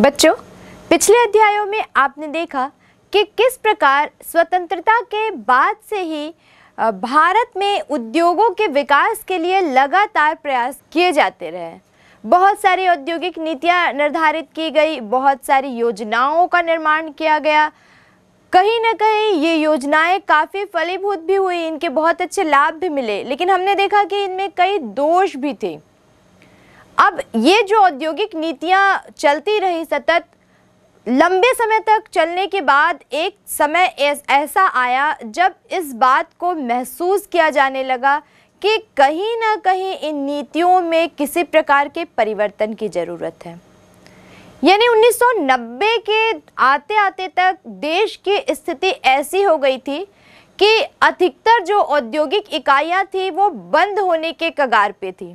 बच्चों पिछले अध्यायों में आपने देखा कि किस प्रकार स्वतंत्रता के बाद से ही भारत में उद्योगों के विकास के लिए लगातार प्रयास किए जाते रहे बहुत सारी औद्योगिक नीतियाँ निर्धारित की गई बहुत सारी योजनाओं का निर्माण किया गया कहीं ना कहीं ये योजनाएं काफ़ी फलीभूत भी हुई इनके बहुत अच्छे लाभ भी मिले लेकिन हमने देखा कि इनमें कई दोष भी थे अब ये जो औद्योगिक नीतियाँ चलती रही सतत लंबे समय तक चलने के बाद एक समय ऐसा आया जब इस बात को महसूस किया जाने लगा कि कहीं ना कहीं इन नीतियों में किसी प्रकार के परिवर्तन की ज़रूरत है यानी 1990 के आते आते तक देश की स्थिति ऐसी हो गई थी कि अधिकतर जो औद्योगिक इकाइयां थी वो बंद होने के कगार पे थी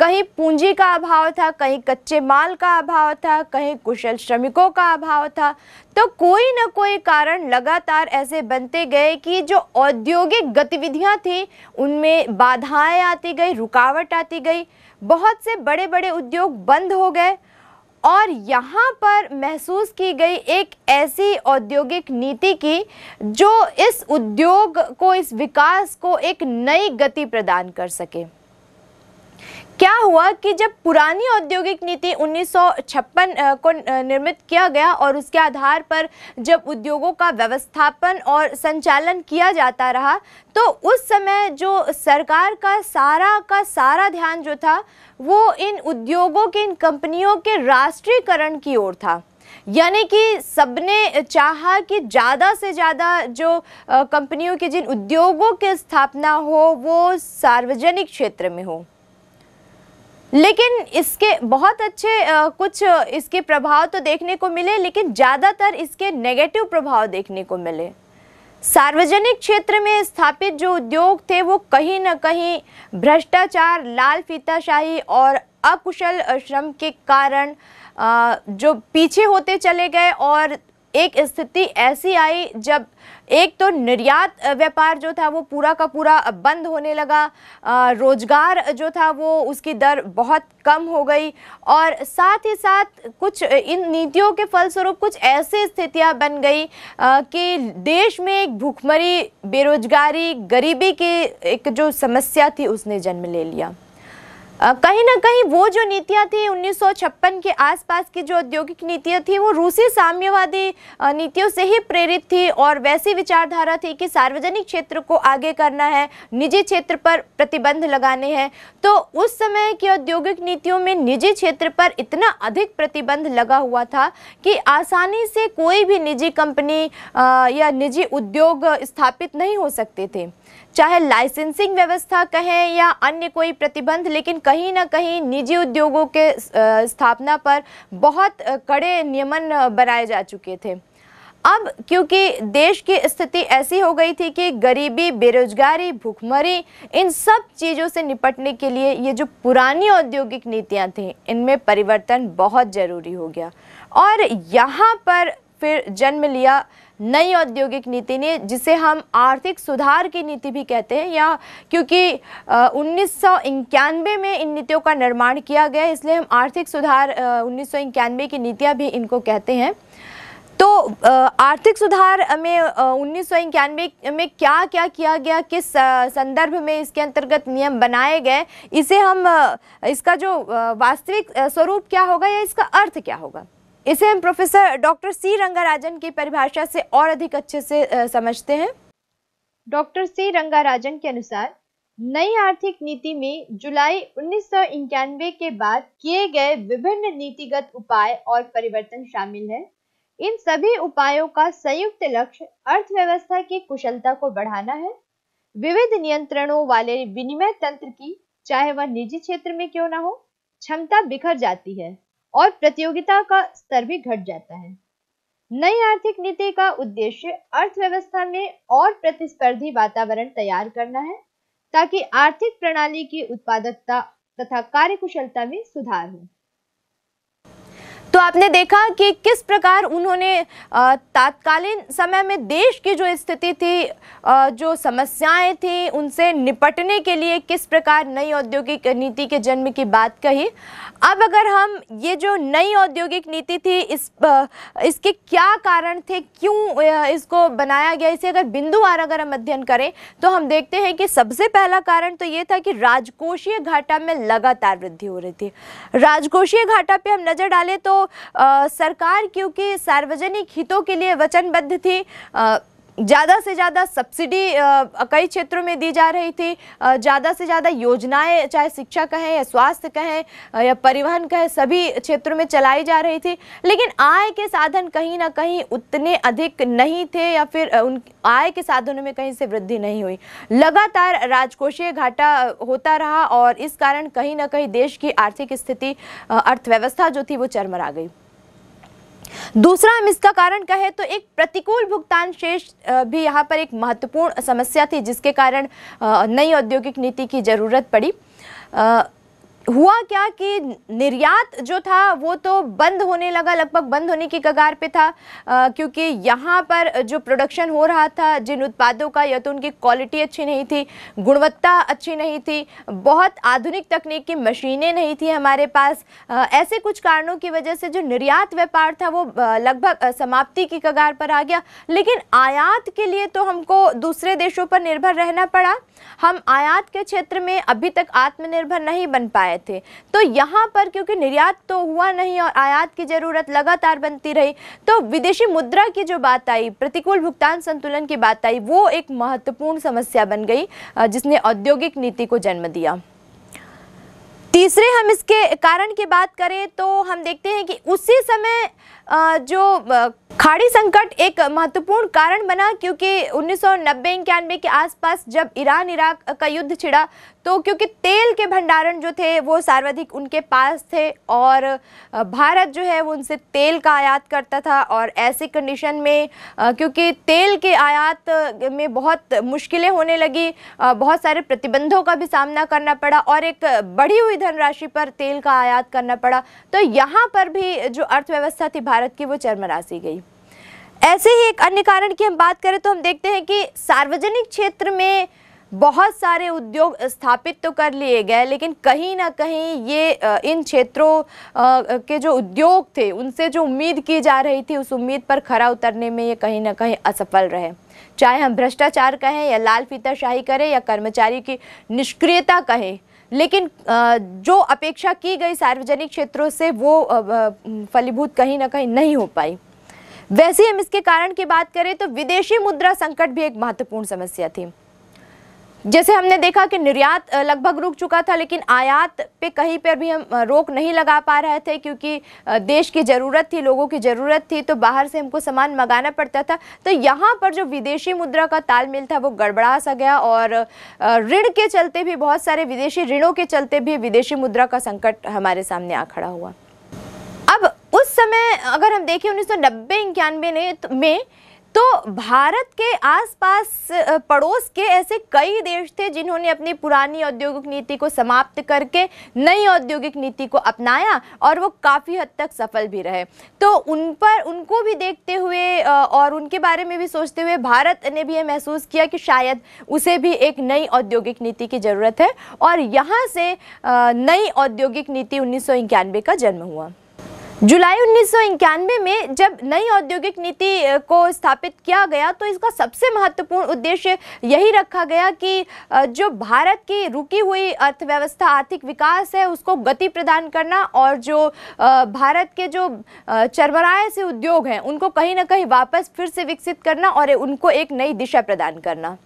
कहीं पूंजी का अभाव था कहीं कच्चे माल का अभाव था कहीं कुशल श्रमिकों का अभाव था तो कोई ना कोई कारण लगातार ऐसे बनते गए कि जो औद्योगिक गतिविधियां थीं उनमें बाधाएं आती गई रुकावट आती गई बहुत से बड़े बड़े उद्योग बंद हो गए और यहाँ पर महसूस की गई एक ऐसी औद्योगिक नीति की जो इस उद्योग को इस विकास को एक नई गति प्रदान कर सके क्या हुआ कि जब पुरानी औद्योगिक नीति 1956 को निर्मित किया गया और उसके आधार पर जब उद्योगों का व्यवस्थापन और संचालन किया जाता रहा तो उस समय जो सरकार का सारा का सारा ध्यान जो था वो इन उद्योगों के इन कंपनियों के राष्ट्रीयकरण की ओर था यानी कि सबने चाहा कि ज़्यादा से ज़्यादा जो कंपनियों के जिन उद्योगों की स्थापना हो वो सार्वजनिक क्षेत्र में हो लेकिन इसके बहुत अच्छे आ, कुछ इसके प्रभाव तो देखने को मिले लेकिन ज़्यादातर इसके नेगेटिव प्रभाव देखने को मिले सार्वजनिक क्षेत्र में स्थापित जो उद्योग थे वो कहीं ना कहीं भ्रष्टाचार लाल फीताशाही और अकुशल श्रम के कारण जो पीछे होते चले गए और एक स्थिति ऐसी आई जब एक तो निर्यात व्यापार जो था वो पूरा का पूरा बंद होने लगा रोज़गार जो था वो उसकी दर बहुत कम हो गई और साथ ही साथ कुछ इन नीतियों के फलस्वरूप कुछ ऐसी स्थितियां बन गई कि देश में एक भूखमरी बेरोजगारी गरीबी की एक जो समस्या थी उसने जन्म ले लिया कहीं ना कहीं वो जो नीतियाँ थी 1956 के आसपास की जो औद्योगिक नीतियाँ थी वो रूसी साम्यवादी नीतियों से ही प्रेरित थी और वैसी विचारधारा थी कि सार्वजनिक क्षेत्र को आगे करना है निजी क्षेत्र पर प्रतिबंध लगाने हैं तो उस समय की औद्योगिक नीतियों में निजी क्षेत्र पर इतना अधिक प्रतिबंध लगा हुआ था कि आसानी से कोई भी निजी कंपनी या निजी उद्योग स्थापित नहीं हो सकते थे चाहे लाइसेंसिंग व्यवस्था कहें या अन्य कोई प्रतिबंध लेकिन कहीं ना कहीं निजी उद्योगों के स्थापना पर बहुत कड़े नियमन बनाए जा चुके थे अब क्योंकि देश की स्थिति ऐसी हो गई थी कि गरीबी बेरोजगारी भूखमरी इन सब चीज़ों से निपटने के लिए ये जो पुरानी औद्योगिक नीतियाँ थीं इनमें परिवर्तन बहुत ज़रूरी हो गया और यहाँ पर फिर जन्म लिया नई औद्योगिक नीति ने जिसे हम आर्थिक सुधार की नीति भी कहते हैं या क्योंकि उन्नीस में इन नीतियों का निर्माण किया गया इसलिए हम आर्थिक सुधार उन्नीस की नीतियाँ भी इनको कहते हैं तो आर्थिक सुधार में उन्नीस में क्या क्या किया गया किस संदर्भ में इसके अंतर्गत नियम बनाए गए इसे हम इसका जो वास्तविक स्वरूप क्या होगा या इसका अर्थ क्या होगा इसे हम प्रोफेसर डॉक्टर सी रंगाराजन की परिभाषा से और अधिक अच्छे से समझते हैं डॉक्टर सी रंगाराजन के अनुसार नई आर्थिक नीति में जुलाई उन्नीस के बाद किए गए विभिन्न नीतिगत उपाय और परिवर्तन शामिल है इन सभी उपायों का संयुक्त लक्ष्य अर्थव्यवस्था की कुशलता को बढ़ाना है विविध नियंत्रणों वाले विनिमय तंत्र की चाहे वह निजी क्षेत्र में क्यों ना हो क्षमता बिखर जाती है और प्रतियोगिता का स्तर भी घट जाता है नई आर्थिक नीति का उद्देश्य अर्थव्यवस्था में और प्रतिस्पर्धी वातावरण तैयार करना है ताकि आर्थिक प्रणाली की उत्पादकता तथा कार्यकुशलता में सुधार हो तो आपने देखा कि किस प्रकार उन्होंने तात्कालीन समय में देश की जो स्थिति थी जो समस्याएं थी उनसे निपटने के लिए किस प्रकार नई औद्योगिक नीति के जन्म की बात कही अब अगर हम ये जो नई औद्योगिक नीति थी इस इसके क्या कारण थे क्यों इसको बनाया गया इसे अगर बिंदुवार अगर हम अध्ययन करें तो हम देखते हैं कि सबसे पहला कारण तो ये था कि राजकोषीय घाटा में लगातार वृद्धि हो रही थी राजकोषीय घाटा पर हम नज़र डालें तो सरकार क्योंकि सार्वजनिक हितों के लिए वचनबद्ध थी ज़्यादा से ज़्यादा सब्सिडी कई क्षेत्रों में दी जा रही थी ज़्यादा से ज़्यादा योजनाएं चाहे शिक्षा कहें या स्वास्थ्य कहें या परिवहन कहें सभी क्षेत्रों में चलाई जा रही थी लेकिन आय के साधन कहीं ना कहीं उतने अधिक नहीं थे या फिर उन आय के साधनों में कहीं से वृद्धि नहीं हुई लगातार राजकोषीय घाटा होता रहा और इस कारण कहीं ना कहीं देश की आर्थिक स्थिति अर्थव्यवस्था जो थी वो चरमरा गई दूसरा हम इसका कारण कहें तो एक प्रतिकूल भुगतान शेष भी यहाँ पर एक महत्वपूर्ण समस्या थी जिसके कारण नई औद्योगिक नीति की ज़रूरत पड़ी हुआ क्या कि निर्यात जो था वो तो बंद होने लगा लगभग बंद होने की कगार पे था आ, क्योंकि यहाँ पर जो प्रोडक्शन हो रहा था जिन उत्पादों का या तो उनकी क्वालिटी अच्छी नहीं थी गुणवत्ता अच्छी नहीं थी बहुत आधुनिक तकनीक की मशीनें नहीं थी हमारे पास आ, ऐसे कुछ कारणों की वजह से जो निर्यात व्यापार था वो लगभग समाप्ति की कगार पर आ गया लेकिन आयात के लिए तो हमको दूसरे देशों पर निर्भर रहना पड़ा हम आयात के क्षेत्र में अभी तक आत्मनिर्भर नहीं बन पाए गए थे तो यहाँ पर क्योंकि निर्यात तो हुआ नहीं और आयात की ज़रूरत लगातार बनती रही तो विदेशी मुद्रा की जो बात आई प्रतिकूल भुगतान संतुलन की बात आई वो एक महत्वपूर्ण समस्या बन गई जिसने औद्योगिक नीति को जन्म दिया तीसरे हम इसके कारण की बात करें तो हम देखते हैं कि उसी समय जो खाड़ी संकट एक महत्वपूर्ण कारण बना क्योंकि उन्नीस सौ के आसपास जब ईरान इराक का युद्ध छिड़ा तो क्योंकि तेल के भंडारण जो थे वो सर्वाधिक उनके पास थे और भारत जो है वो उनसे तेल का आयात करता था और ऐसी कंडीशन में क्योंकि तेल के आयात में बहुत मुश्किलें होने लगी बहुत सारे प्रतिबंधों का भी सामना करना पड़ा और एक बढ़ी हुई धनराशि पर तेल का आयात करना पड़ा तो यहाँ पर भी जो अर्थव्यवस्था थी भारत भारत की वो चरमरासी गई ऐसे ही एक अन्य कारण की हम बात करें तो हम देखते हैं कि सार्वजनिक क्षेत्र में बहुत सारे उद्योग स्थापित तो कर लिए गए लेकिन कहीं ना कहीं ये इन क्षेत्रों के जो उद्योग थे उनसे जो उम्मीद की जा रही थी उस उम्मीद पर खरा उतरने में ये कहीं ना कहीं असफल रहे चाहे हम भ्रष्टाचार कहें या लाल फीताशाही करें या कर्मचारी की निष्क्रियता कहें लेकिन जो अपेक्षा की गई सार्वजनिक क्षेत्रों से वो फलीभूत कहीं ना कहीं नहीं हो पाई वैसे हम इसके कारण की बात करें तो विदेशी मुद्रा संकट भी एक महत्वपूर्ण समस्या थी जैसे हमने देखा कि निर्यात लगभग रुक चुका था लेकिन आयात पे कहीं पर भी हम रोक नहीं लगा पा रहे थे क्योंकि देश की ज़रूरत थी लोगों की ज़रूरत थी तो बाहर से हमको सामान मंगाना पड़ता था तो यहाँ पर जो विदेशी मुद्रा का तालमेल था वो गड़बड़ा सा गया और ऋण के चलते भी बहुत सारे विदेशी ऋणों के चलते भी विदेशी मुद्रा का संकट हमारे सामने आ खड़ा हुआ अब उस समय अगर हम देखें उन्नीस सौ में तो में तो भारत के आसपास पड़ोस के ऐसे कई देश थे जिन्होंने अपनी पुरानी औद्योगिक नीति को समाप्त करके नई औद्योगिक नीति को अपनाया और वो काफ़ी हद तक सफल भी रहे तो उन पर उनको भी देखते हुए और उनके बारे में भी सोचते हुए भारत ने भी ये महसूस किया कि शायद उसे भी एक नई औद्योगिक नीति की ज़रूरत है और यहाँ से नई औद्योगिक नीति उन्नीस का जन्म हुआ जुलाई उन्नीस में जब नई औद्योगिक नीति को स्थापित किया गया तो इसका सबसे महत्वपूर्ण उद्देश्य यही रखा गया कि जो भारत की रुकी हुई अर्थव्यवस्था आर्थिक विकास है उसको गति प्रदान करना और जो भारत के जो चरमराए से उद्योग हैं उनको कहीं ना कहीं वापस फिर से विकसित करना और उनको एक नई दिशा प्रदान करना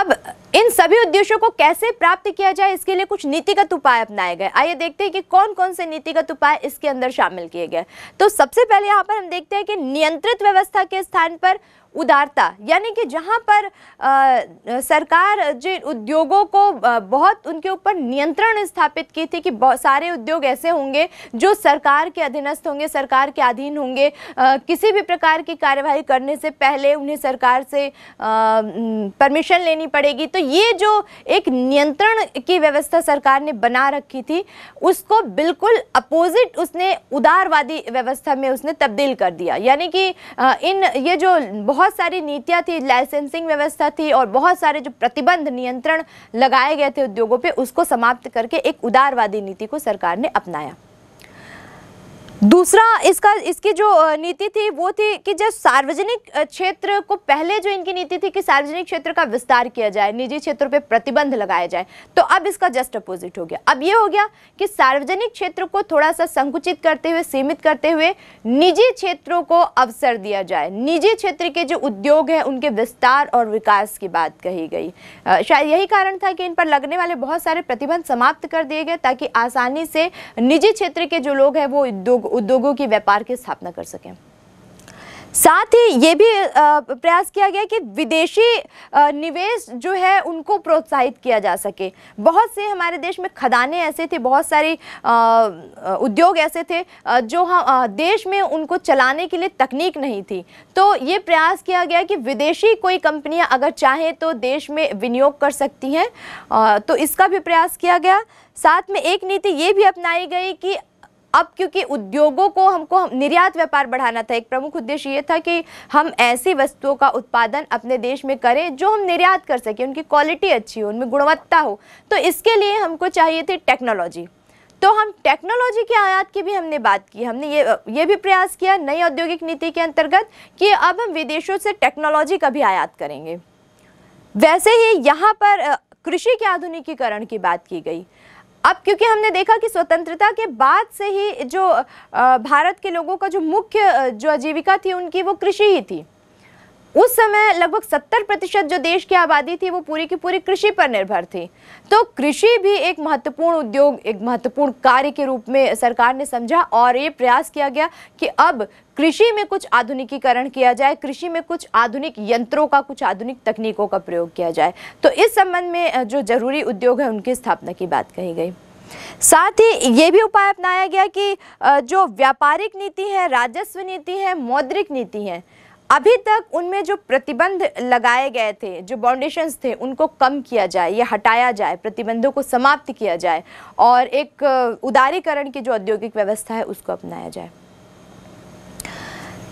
अब इन सभी उद्देश्यों को कैसे प्राप्त किया जाए इसके लिए कुछ नीतिगत उपाय अपनाए गए आइए देखते हैं कि कौन कौन से नीतिगत उपाय इसके अंदर शामिल किए गए तो सबसे पहले यहाँ पर हम देखते हैं कि नियंत्रित व्यवस्था के स्थान पर उदारता यानी कि जहाँ पर आ, सरकार जिन उद्योगों को बहुत उनके ऊपर नियंत्रण स्थापित की थी कि बहुत सारे उद्योग ऐसे होंगे जो सरकार के अधीनस्थ होंगे सरकार के अधीन होंगे आ, किसी भी प्रकार की कार्यवाही करने से पहले उन्हें सरकार से परमिशन लेनी पड़ेगी तो तो ये जो एक नियंत्रण की व्यवस्था सरकार ने बना रखी थी उसको बिल्कुल अपोजिट उसने उदारवादी व्यवस्था में उसने तब्दील कर दिया यानी कि इन ये जो बहुत सारी नीतियाँ थी लाइसेंसिंग व्यवस्था थी और बहुत सारे जो प्रतिबंध नियंत्रण लगाए गए थे उद्योगों पर उसको समाप्त करके एक उदारवादी नीति को सरकार ने अपनाया दूसरा इसका इसकी जो नीति थी वो थी कि जब सार्वजनिक क्षेत्र को पहले जो इनकी नीति थी कि सार्वजनिक क्षेत्र का विस्तार किया जाए निजी क्षेत्र पे प्रतिबंध लगाया जाए तो अब इसका जस्ट अपोजिट हो गया अब ये हो गया कि सार्वजनिक क्षेत्र को थोड़ा सा संकुचित करते हुए सीमित करते हुए निजी क्षेत्रों को अवसर दिया जाए निजी क्षेत्र के जो उद्योग हैं उनके विस्तार और विकास की बात कही गई शायद यही कारण था कि इन पर लगने वाले बहुत सारे प्रतिबंध समाप्त कर दिए गए ताकि आसानी से निजी क्षेत्र के जो लोग हैं वो उद्योग उद्योगों की व्यापार की स्थापना कर सकें साथ ही ये भी प्रयास किया गया कि विदेशी निवेश जो है उनको प्रोत्साहित किया जा सके बहुत से हमारे देश में खदानें ऐसे थे बहुत सारे उद्योग ऐसे थे जो हम देश में उनको चलाने के लिए तकनीक नहीं थी तो ये प्रयास किया गया कि विदेशी कोई कंपनियां अगर चाहें तो देश में विनियोग कर सकती हैं तो इसका भी प्रयास किया गया साथ में एक नीति ये भी अपनाई गई कि अब क्योंकि उद्योगों को हमको हम निर्यात व्यापार बढ़ाना था एक प्रमुख उद्देश्य ये था कि हम ऐसी वस्तुओं का उत्पादन अपने देश में करें जो हम निर्यात कर सकें उनकी क्वालिटी अच्छी हो उनमें गुणवत्ता हो तो इसके लिए हमको चाहिए थी टेक्नोलॉजी तो हम टेक्नोलॉजी के आयात की भी हमने बात की हमने ये ये भी प्रयास किया नई औद्योगिक नीति के अंतर्गत कि अब हम विदेशों से टेक्नोलॉजी का भी आयात करेंगे वैसे ही यहाँ पर कृषि के आधुनिकीकरण की बात की गई अब क्योंकि हमने देखा कि स्वतंत्रता के बाद से ही जो भारत के लोगों का जो मुख्य जो आजीविका थी उनकी वो कृषि ही थी उस समय लगभग 70 प्रतिशत जो देश की आबादी थी वो पूरी की पूरी कृषि पर निर्भर थी तो कृषि भी एक महत्वपूर्ण उद्योग एक महत्वपूर्ण कार्य के रूप में सरकार ने समझा और ये प्रयास किया गया कि अब कृषि में कुछ आधुनिकीकरण किया जाए कृषि में कुछ आधुनिक यंत्रों का कुछ आधुनिक तकनीकों का प्रयोग किया जाए तो इस संबंध में जो जरूरी उद्योग है उनकी स्थापना की बात कही गई साथ ही ये भी उपाय अपनाया गया कि जो व्यापारिक नीति है राजस्व नीति है मौद्रिक नीति है अभी तक उनमें जो प्रतिबंध लगाए गए थे जो बाउंडेशंस थे उनको कम किया जाए या हटाया जाए प्रतिबंधों को समाप्त किया जाए और एक उदारीकरण की जो औद्योगिक व्यवस्था है उसको अपनाया जाए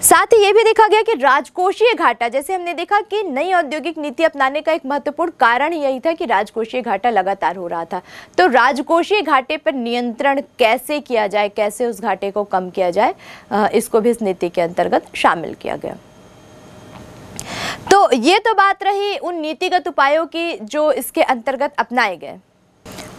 साथ ही ये भी देखा गया कि राजकोषीय घाटा जैसे हमने देखा कि नई औद्योगिक नीति अपनाने का एक महत्वपूर्ण कारण यही था कि राजकोषीय घाटा लगातार हो रहा था तो राजकोषीय घाटे पर नियंत्रण कैसे किया जाए कैसे उस घाटे को कम किया जाए इसको भी इस नीति के अंतर्गत शामिल किया गया तो ये तो बात रही उन नीतिगत उपायों की जो इसके अंतर्गत अपनाए गए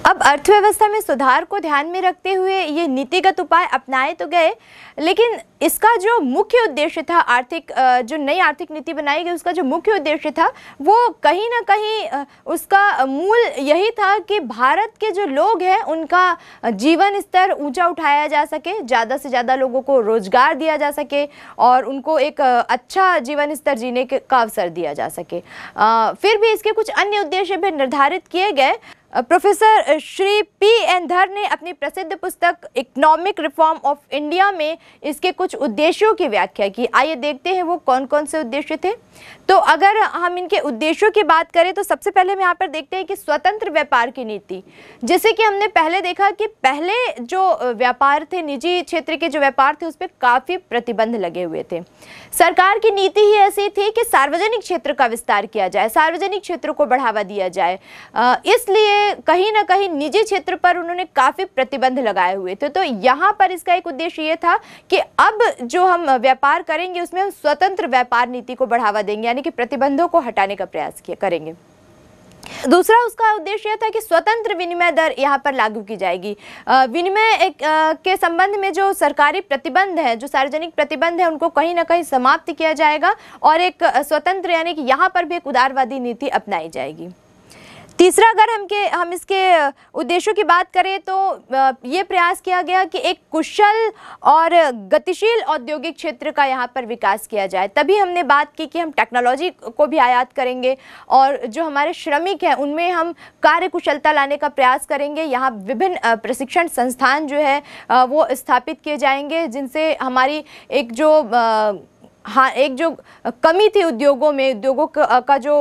अब अर्थव्यवस्था में सुधार को ध्यान में रखते हुए ये नीतिगत उपाय अपनाए तो गए लेकिन इसका जो मुख्य उद्देश्य था आर्थिक जो नई आर्थिक नीति बनाई गई उसका जो मुख्य उद्देश्य था वो कहीं ना कहीं उसका मूल यही था कि भारत के जो लोग हैं उनका जीवन स्तर ऊंचा उठाया जा सके ज़्यादा से ज़्यादा लोगों को रोज़गार दिया जा सके और उनको एक अच्छा जीवन स्तर जीने का अवसर दिया जा सके फिर भी इसके कुछ अन्य उद्देश्य भी निर्धारित किए गए प्रोफेसर श्री पी एन धर ने अपनी प्रसिद्ध पुस्तक इकोनॉमिक रिफॉर्म ऑफ इंडिया में इसके कुछ उद्देश्यों की व्याख्या की आइए देखते हैं वो कौन कौन से उद्देश्य थे तो अगर हम इनके उद्देश्यों की बात करें तो सबसे पहले हम यहाँ पर देखते हैं कि स्वतंत्र व्यापार की नीति जैसे कि हमने पहले देखा कि पहले जो व्यापार थे निजी क्षेत्र के जो व्यापार थे उस पर काफ़ी प्रतिबंध लगे हुए थे सरकार की नीति ही ऐसी थी कि सार्वजनिक क्षेत्र का विस्तार किया जाए सार्वजनिक क्षेत्र को बढ़ावा दिया जाए इसलिए कहीं ना कहीं निजी क्षेत्र पर उन्होंने काफ़ी प्रतिबंध लगाए हुए थे तो यहाँ पर इसका एक उद्देश्य ये था कि अब जो हम व्यापार करेंगे उसमें हम स्वतंत्र व्यापार नीति को बढ़ावा देंगे यानी कि प्रतिबंधों को हटाने का प्रयास किया करेंगे दूसरा उसका उद्देश्य यह था कि स्वतंत्र विनिमय दर यहाँ पर लागू की जाएगी विनिमय के संबंध में जो सरकारी प्रतिबंध है जो सार्वजनिक प्रतिबंध है उनको कहीं ना कहीं समाप्त किया जाएगा और एक स्वतंत्र यानी कि यहाँ पर भी एक उदारवादी नीति अपनाई जाएगी तीसरा अगर हम के हम इसके उद्देश्यों की बात करें तो ये प्रयास किया गया कि एक कुशल और गतिशील औद्योगिक क्षेत्र का यहाँ पर विकास किया जाए तभी हमने बात की कि हम टेक्नोलॉजी को भी आयात करेंगे और जो हमारे श्रमिक हैं उनमें हम कार्य कुशलता लाने का प्रयास करेंगे यहाँ विभिन्न प्रशिक्षण संस्थान जो है वो स्थापित किए जाएंगे जिनसे हमारी एक जो हाँ एक जो कमी थी उद्योगों में उद्योगों का जो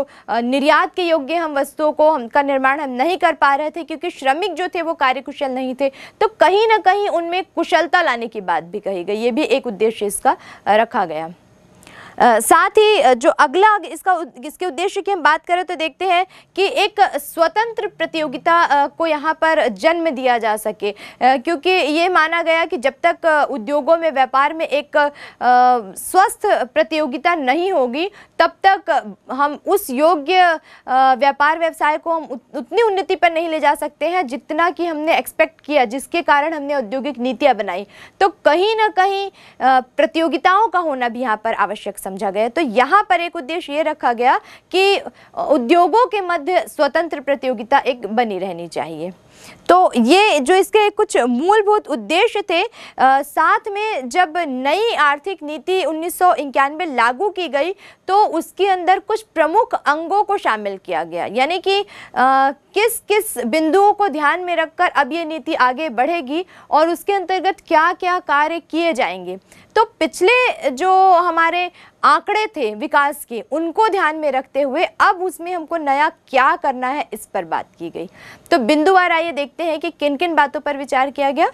निर्यात के योग्य हम वस्तुओं को हम का निर्माण हम नहीं कर पा रहे थे क्योंकि श्रमिक जो थे वो कार्यकुशल नहीं थे तो कहीं ना कहीं उनमें कुशलता लाने की बात भी कही गई ये भी एक उद्देश्य इसका रखा गया साथ ही जो अगला इसका इसके उद्देश्य की हम बात करें तो देखते हैं कि एक स्वतंत्र प्रतियोगिता को यहाँ पर जन्म दिया जा सके क्योंकि ये माना गया कि जब तक उद्योगों में व्यापार में एक स्वस्थ प्रतियोगिता नहीं होगी तब तक हम उस योग्य व्यापार व्यवसाय को हम उतनी उन्नति पर नहीं ले जा सकते हैं जितना कि हमने एक्सपेक्ट किया जिसके कारण हमने औद्योगिक नीतियाँ बनाई तो कहीं ना कहीं प्रतियोगिताओं का होना भी यहाँ पर आवश्यक समझा गया तो यहाँ पर एक उद्देश्य ये रखा गया कि उद्योगों के मध्य स्वतंत्र प्रतियोगिता एक बनी रहनी चाहिए तो ये जो इसके कुछ मूलभूत उद्देश्य थे आ, साथ में जब नई आर्थिक नीति उन्नीस लागू की गई तो उसके अंदर कुछ प्रमुख अंगों को शामिल किया गया यानी कि आ, किस किस बिंदुओं को ध्यान में रखकर अब ये नीति आगे बढ़ेगी और उसके अंतर्गत क्या क्या कार्य किए जाएंगे तो पिछले जो हमारे आंकड़े थे विकास के उनको ध्यान में रखते हुए अब उसमें हमको नया क्या करना है इस पर बात की गई तो बिंदुवार आइए देखते हैं कि किन किन बातों पर विचार किया गया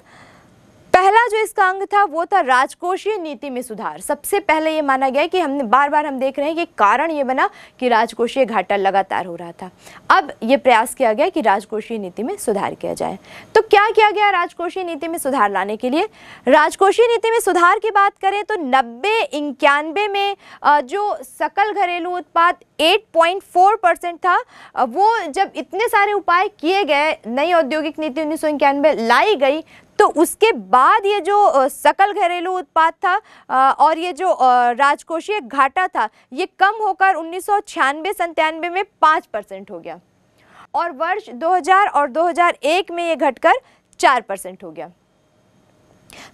पहला जो इसका अंग था वो था राजकोषीय नीति में सुधार सबसे पहले ये माना गया कि हमने बार बार हम देख रहे हैं कि कारण ये बना कि राजकोषीय घाटा लगातार हो रहा था अब ये प्रयास किया गया कि राजकोषीय नीति में सुधार किया जाए तो क्या किया गया राजकोषीय नीति में सुधार लाने के लिए राजकोषीय नीति में सुधार की बात करें तो नब्बे इक्यानबे में जो सकल घरेलू उत्पाद 8.4 परसेंट था वो जब इतने सारे उपाय किए गए नई औद्योगिक नीति उन्नीस लाई गई तो उसके बाद ये जो सकल घरेलू उत्पाद था और ये जो राजकोषीय घाटा था ये कम होकर उन्नीस सौ में पाँच परसेंट हो गया और वर्ष 2000 और 2001 में ये घटकर चार परसेंट हो गया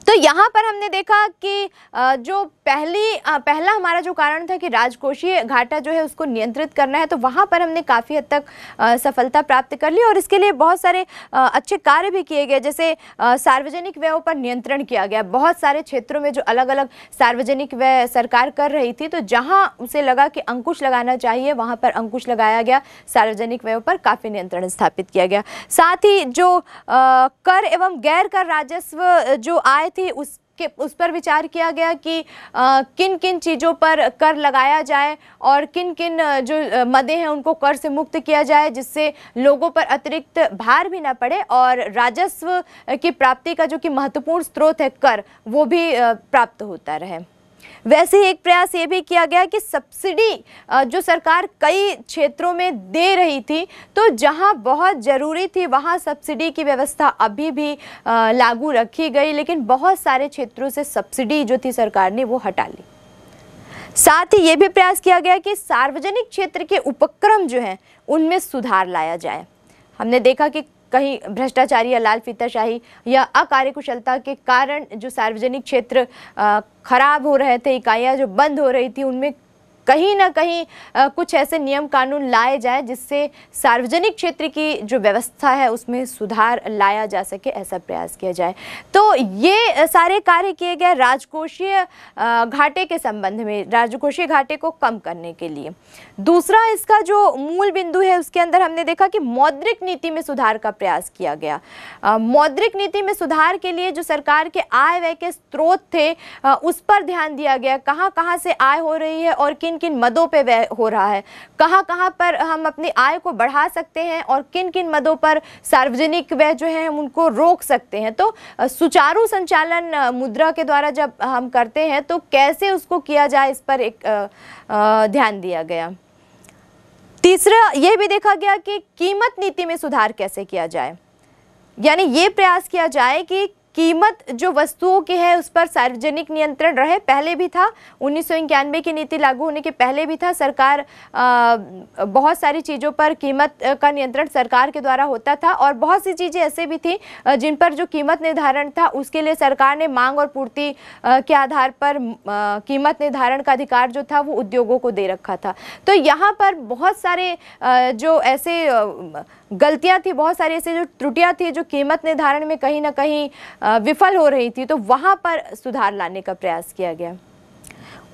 तो यहाँ पर हमने देखा कि जो पहली पहला हमारा जो कारण था कि राजकोषीय घाटा जो है उसको नियंत्रित करना है तो वहाँ पर हमने काफ़ी हद तक सफलता प्राप्त कर ली और इसके लिए बहुत सारे अच्छे कार्य भी किए गए जैसे सार्वजनिक व्ययों पर नियंत्रण किया गया बहुत सारे क्षेत्रों में जो अलग अलग सार्वजनिक व्यय सरकार कर रही थी तो जहाँ उसे लगा कि अंकुश लगाना चाहिए वहाँ पर अंकुश लगाया गया सार्वजनिक व्ययों पर काफ़ी नियंत्रण स्थापित किया गया साथ ही जो कर एवं गैर कर राजस्व जो आए थे उस के उस पर विचार किया गया कि आ, किन किन चीज़ों पर कर लगाया जाए और किन किन जो मदें हैं उनको कर से मुक्त किया जाए जिससे लोगों पर अतिरिक्त भार भी ना पड़े और राजस्व की प्राप्ति का जो कि महत्वपूर्ण स्रोत है कर वो भी प्राप्त होता रहे वैसे ही एक प्रयास ये भी किया गया कि सब्सिडी जो सरकार कई क्षेत्रों में दे रही थी तो जहां बहुत ज़रूरी थी वहां सब्सिडी की व्यवस्था अभी भी लागू रखी गई लेकिन बहुत सारे क्षेत्रों से सब्सिडी जो थी सरकार ने वो हटा ली साथ ही ये भी प्रयास किया गया कि सार्वजनिक क्षेत्र के उपक्रम जो हैं उनमें सुधार लाया जाए हमने देखा कि कहीं भ्रष्टाचारी या लाल फीताशाही या अकार्यकुशलता के कारण जो सार्वजनिक क्षेत्र खराब हो रहे थे इकाइयाँ जो बंद हो रही थी उनमें कहीं ना कहीं आ, कुछ ऐसे नियम कानून लाए जाए जिससे सार्वजनिक क्षेत्र की जो व्यवस्था है उसमें सुधार लाया जा सके ऐसा प्रयास किया जाए तो ये सारे कार्य किए गए राजकोषीय घाटे के संबंध में राजकोषीय घाटे को कम करने के लिए दूसरा इसका जो मूल बिंदु है उसके अंदर हमने देखा कि मौद्रिक नीति में सुधार का प्रयास किया गया मौद्रिक नीति में सुधार के लिए जो सरकार के आय व्यय के स्रोत थे आ, उस पर ध्यान दिया गया कहाँ कहाँ से आय हो रही है और किन किन मदों पे हो रहा है कहाँ कहाँ पर हम अपनी आय को बढ़ा सकते हैं और किन किन मदों पर सार्वजनिक व्यय जो है हम उनको रोक सकते हैं तो सुचारू संचालन मुद्रा के द्वारा जब हम करते हैं तो कैसे उसको किया जाए इस पर एक ध्यान दिया गया तीसरा ये भी देखा गया कि कीमत नीति में सुधार कैसे किया जाए यानी ये प्रयास किया जाए कि कीमत जो वस्तुओं की है उस पर सार्वजनिक नियंत्रण रहे पहले भी था उन्नीस की नीति लागू होने के पहले भी था सरकार आ, बहुत सारी चीज़ों पर कीमत का नियंत्रण सरकार के द्वारा होता था और बहुत सी चीज़ें ऐसे भी थी जिन पर जो कीमत निर्धारण था उसके लिए सरकार ने मांग और पूर्ति के आधार पर कीमत निर्धारण का अधिकार जो था वो उद्योगों को दे रखा था तो यहाँ पर बहुत सारे जो ऐसे गलतियाँ थी बहुत सारी ऐसी जो त्रुटियाँ थी जो कीमत निर्धारण में कहीं ना कहीं विफल हो रही थी तो वहाँ पर सुधार लाने का प्रयास किया गया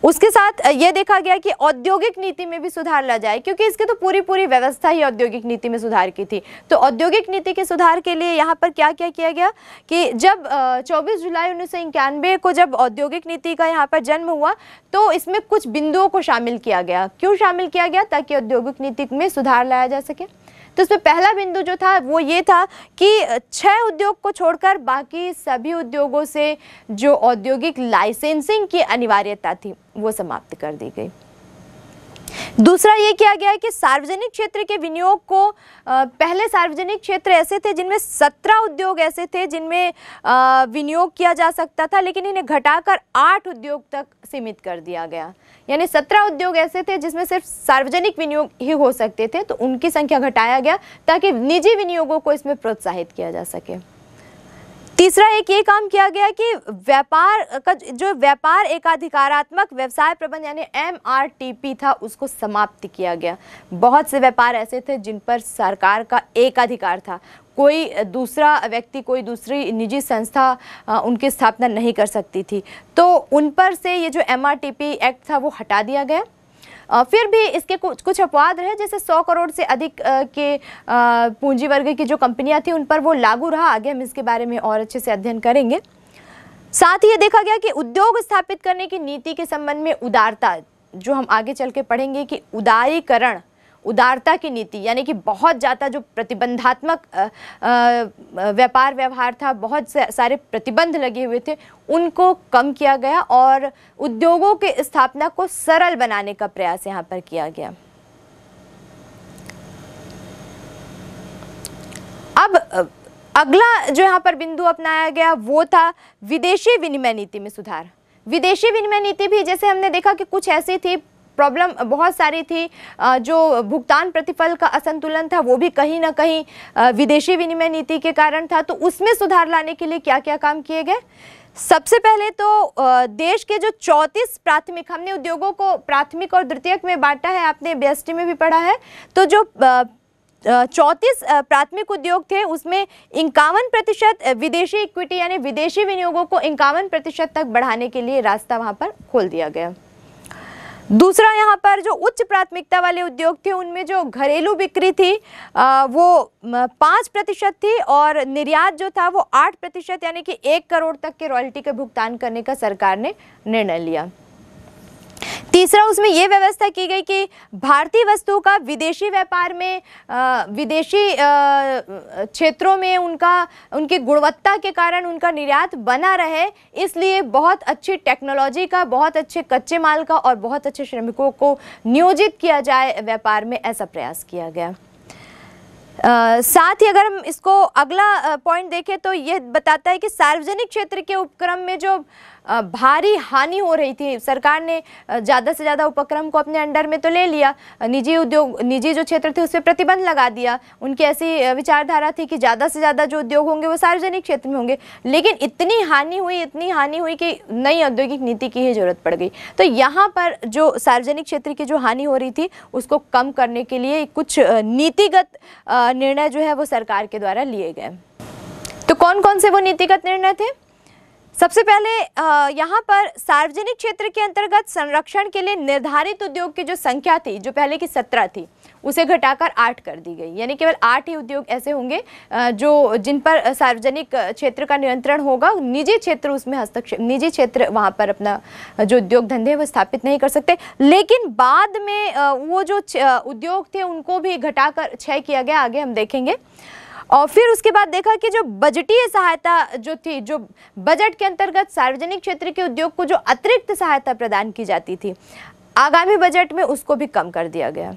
उसके साथ ये देखा गया कि औद्योगिक नीति में भी सुधार ला जाए क्योंकि इसकी तो पूरी पूरी व्यवस्था ही औद्योगिक नीति में सुधार की थी तो औद्योगिक नीति के सुधार के लिए यहाँ पर क्या क्या किया गया कि जब 24 जुलाई उन्नीस को जब औद्योगिक नीति का यहाँ पर जन्म हुआ तो इसमें कुछ बिंदुओं को शामिल किया गया क्यों शामिल किया गया ताकि औद्योगिक नीति में सुधार लाया जा सके तो इसमें पहला बिंदु जो था वो ये था कि छः उद्योग को छोड़कर बाकी सभी उद्योगों से जो औद्योगिक लाइसेंसिंग की अनिवार्यता थी वो समाप्त कर दी गई दूसरा ये किया गया है कि सार्वजनिक क्षेत्र के विनियोग को पहले सार्वजनिक क्षेत्र ऐसे थे जिनमें सत्रह उद्योग ऐसे थे जिनमें विनियोग किया जा सकता था लेकिन इन्हें घटाकर आठ उद्योग तक सीमित कर दिया गया यानी सत्रह उद्योग ऐसे थे जिसमें सिर्फ सार्वजनिक विनियोग ही हो सकते थे तो उनकी संख्या घटाया गया ताकि निजी विनियोगों को इसमें प्रोत्साहित किया जा सके तीसरा एक ये काम किया गया कि व्यापार का जो व्यापार एकाधिकारात्मक व्यवसाय प्रबंध यानी एम था उसको समाप्त किया गया बहुत से व्यापार ऐसे थे जिन पर सरकार का एकाधिकार था कोई दूसरा व्यक्ति कोई दूसरी निजी संस्था उनकी स्थापना नहीं कर सकती थी तो उन पर से ये जो एम एक्ट था वो हटा दिया गया फिर भी इसके कुछ कुछ अपवाद रहे जैसे सौ करोड़ से अधिक के पूंजी वर्ग की जो कंपनियाँ थी उन पर वो लागू रहा आगे हम इसके बारे में और अच्छे से अध्ययन करेंगे साथ ही ये देखा गया कि उद्योग स्थापित करने की नीति के संबंध में उदारता जो हम आगे चल के पढ़ेंगे कि उदारीकरण उदारता की नीति यानी कि बहुत ज़्यादा जो प्रतिबंधात्मक व्यापार व्यवहार था बहुत सारे प्रतिबंध लगे हुए थे उनको कम किया गया और उद्योगों की स्थापना को सरल बनाने का प्रयास यहाँ पर किया गया अब अगला जो यहाँ पर बिंदु अपनाया गया वो था विदेशी विनिमय नीति में सुधार विदेशी विनिमय नीति भी जैसे हमने देखा कि कुछ ऐसी थी प्रॉब्लम बहुत सारी थी जो भुगतान प्रतिफल का असंतुलन था वो भी कहीं ना कहीं विदेशी विनिमय नीति के कारण था तो उसमें सुधार लाने के लिए क्या क्या काम किए गए सबसे पहले तो देश के जो चौंतीस प्राथमिक हमने उद्योगों को प्राथमिक और द्वितीयक में बांटा है आपने बी में भी पढ़ा है तो जो चौंतीस प्राथमिक उद्योग थे उसमें इक्यावन प्रतिशत विदेशी इक्विटी यानी विदेशी विनियोगों को इक्यावन प्रतिशत तक बढ़ाने के लिए रास्ता वहाँ पर खोल दिया गया दूसरा यहाँ पर जो उच्च प्राथमिकता वाले उद्योग थे उनमें जो घरेलू बिक्री थी आ, वो पाँच प्रतिशत थी और निर्यात जो था वो आठ प्रतिशत यानी कि एक करोड़ तक के रॉयल्टी का भुगतान करने का सरकार ने निर्णय लिया तीसरा उसमें यह व्यवस्था की गई कि भारतीय वस्तुओं का विदेशी व्यापार में आ, विदेशी क्षेत्रों में उनका उनकी गुणवत्ता के कारण उनका निर्यात बना रहे इसलिए बहुत अच्छी टेक्नोलॉजी का बहुत अच्छे कच्चे माल का और बहुत अच्छे श्रमिकों को नियोजित किया जाए व्यापार में ऐसा प्रयास किया गया Uh, साथ ही अगर हम इसको अगला पॉइंट देखें तो यह बताता है कि सार्वजनिक क्षेत्र के उपक्रम में जो uh, भारी हानि हो रही थी सरकार ने ज़्यादा से ज़्यादा उपक्रम को अपने अंडर में तो ले लिया निजी उद्योग निजी जो क्षेत्र थे उस पर प्रतिबंध लगा दिया उनकी ऐसी विचारधारा थी कि ज़्यादा से ज़्यादा जो उद्योग होंगे वो सार्वजनिक क्षेत्र में होंगे लेकिन इतनी हानि हुई इतनी हानि हुई कि नई औद्योगिक नीति की ही ज़रूरत पड़ गई तो यहाँ पर जो सार्वजनिक क्षेत्र की जो हानि हो रही थी उसको कम करने के लिए कुछ नीतिगत निर्णय जो है वो सरकार के द्वारा लिए गए तो कौन कौन से वो नीतिगत निर्णय थे सबसे पहले यहाँ पर सार्वजनिक क्षेत्र के अंतर्गत संरक्षण के लिए निर्धारित उद्योग की जो संख्या थी जो पहले की सत्रह थी उसे घटाकर आठ कर दी गई यानी केवल आठ ही उद्योग ऐसे होंगे जो जिन पर सार्वजनिक क्षेत्र का नियंत्रण होगा निजी क्षेत्र उसमें हस्तक्षेप निजी क्षेत्र वहाँ पर अपना जो उद्योग धंधे वो स्थापित नहीं कर सकते लेकिन बाद में वो जो उद्योग थे उनको भी घटाकर छः किया गया आगे हम देखेंगे और फिर उसके बाद देखा कि जो बजटीय सहायता जो थी जो बजट के अंतर्गत सार्वजनिक क्षेत्र के उद्योग को जो अतिरिक्त सहायता प्रदान की जाती थी आगामी बजट में उसको भी कम कर दिया गया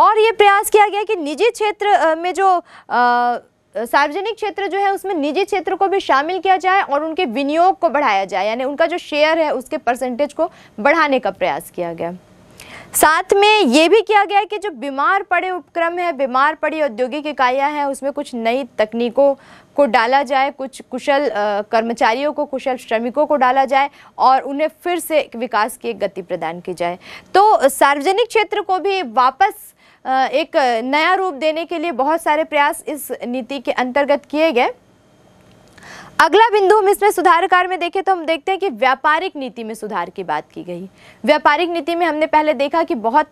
और ये प्रयास किया गया कि निजी क्षेत्र में जो आ, सार्वजनिक क्षेत्र जो है उसमें निजी क्षेत्र को भी शामिल किया जाए और उनके विनियोग को बढ़ाया जाए यानी उनका जो शेयर है उसके परसेंटेज को बढ़ाने का प्रयास किया गया साथ में ये भी किया गया कि जो बीमार पड़े उपक्रम है बीमार पड़ी औद्योगिक इकाइयाँ हैं उसमें कुछ नई तकनीकों को डाला जाए कुछ कुशल कर्मचारियों को कुशल श्रमिकों को डाला जाए और उन्हें फिर से विकास की गति प्रदान की जाए तो सार्वजनिक क्षेत्र को भी वापस एक नया रूप देने के लिए बहुत सारे प्रयास इस नीति के अंतर्गत किए गए अगला बिंदु हम इसमें सुधार कार्य में देखें तो हम देखते हैं कि व्यापारिक नीति में सुधार की बात की गई व्यापारिक नीति में हमने पहले देखा कि बहुत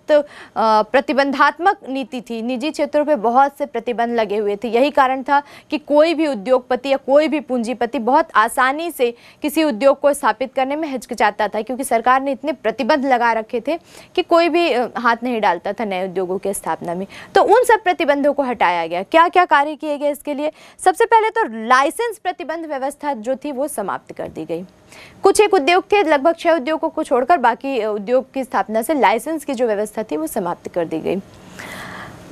प्रतिबंधात्मक नीति थी निजी क्षेत्रों पे बहुत से प्रतिबंध लगे हुए थे यही कारण था कि कोई भी उद्योगपति या कोई भी पूंजीपति बहुत आसानी से किसी उद्योग को स्थापित करने में हिचकिचाता था क्योंकि सरकार ने इतने प्रतिबंध लगा रखे थे कि कोई भी हाथ नहीं डालता था नए उद्योगों की स्थापना में तो उन सब प्रतिबंधों को हटाया गया क्या क्या कार्य किए गए इसके लिए सबसे पहले तो लाइसेंस प्रतिबंध व्यवस्था जो थी वो समाप्त कर दी गई कुछ एक उद्योग थे लगभग छह उद्योगों को छोड़कर बाकी उद्योग की स्थापना से लाइसेंस की जो व्यवस्था थी वो समाप्त कर दी गई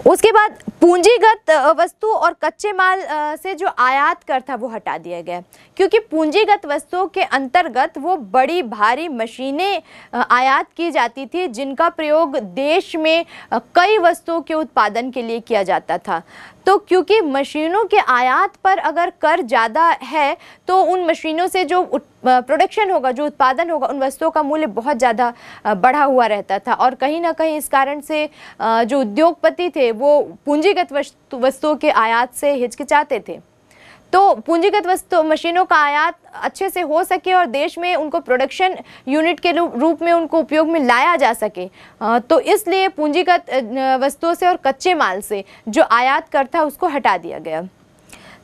उसके बाद पूंजीगत वस्तु और कच्चे माल से जो आयात कर था वो हटा दिया गया क्योंकि पूंजीगत वस्तुओं के अंतर्गत वो बड़ी भारी मशीनें आयात की जाती थी जिनका प्रयोग देश में कई वस्तुओं के उत्पादन के लिए किया जाता था तो क्योंकि मशीनों के आयात पर अगर कर ज़्यादा है तो उन मशीनों से जो प्रोडक्शन होगा जो उत्पादन होगा उन वस्तुओं का मूल्य बहुत ज़्यादा बढ़ा हुआ रहता था और कहीं ना कहीं इस कारण से जो उद्योगपति थे वो पूंजीगत वस्तुओं के आयात से हिचकिचाते थे तो पूंजीगत वस्तु मशीनों का आयात अच्छे से हो सके और देश में उनको प्रोडक्शन यूनिट के रूप में उनको उपयोग में लाया जा सके तो इसलिए पूंजीगत वस्तुओं से और कच्चे माल से जो आयात करता उसको हटा दिया गया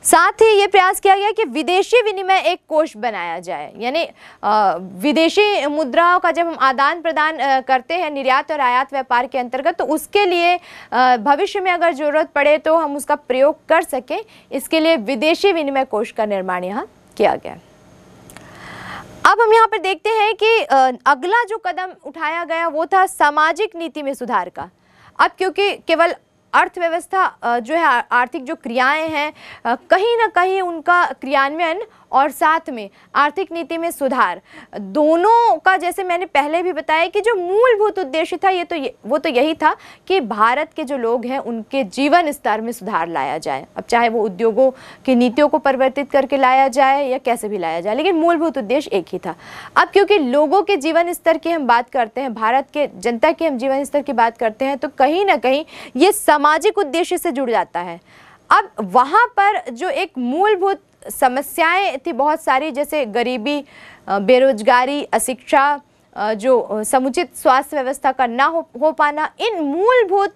साथ ही ये प्रयास किया गया कि विदेशी विनिमय एक कोष बनाया जाए यानी विदेशी मुद्राओं का जब हम आदान प्रदान करते हैं निर्यात और आयात व्यापार के अंतर्गत तो उसके लिए भविष्य में अगर ज़रूरत पड़े तो हम उसका प्रयोग कर सकें इसके लिए विदेशी विनिमय कोष का निर्माण यहाँ किया गया अब हम यहाँ पर देखते हैं कि अगला जो कदम उठाया गया वो था सामाजिक नीति में सुधार का अब क्योंकि केवल अर्थव्यवस्था जो है आर्थिक जो क्रियाएं हैं कहीं ना कहीं उनका क्रियान्वयन और साथ में आर्थिक नीति में सुधार दोनों का जैसे मैंने पहले भी बताया कि जो मूलभूत उद्देश्य था ये तो ये, वो तो यही था कि भारत के जो लोग हैं उनके जीवन स्तर में सुधार लाया जाए अब चाहे वो उद्योगों की नीतियों को परिवर्तित करके लाया जाए या कैसे भी लाया जाए लेकिन मूलभूत उद्देश्य एक ही था अब क्योंकि लोगों के जीवन स्तर की हम बात करते हैं भारत के जनता के हम जीवन स्तर की बात करते हैं तो कहीं ना कहीं ये सामाजिक उद्देश्य से जुड़ जाता है अब वहाँ पर जो एक मूलभूत समस्याएं थी बहुत सारी जैसे गरीबी बेरोजगारी अशिक्षा जो समुचित स्वास्थ्य व्यवस्था का ना हो हो पाना इन मूलभूत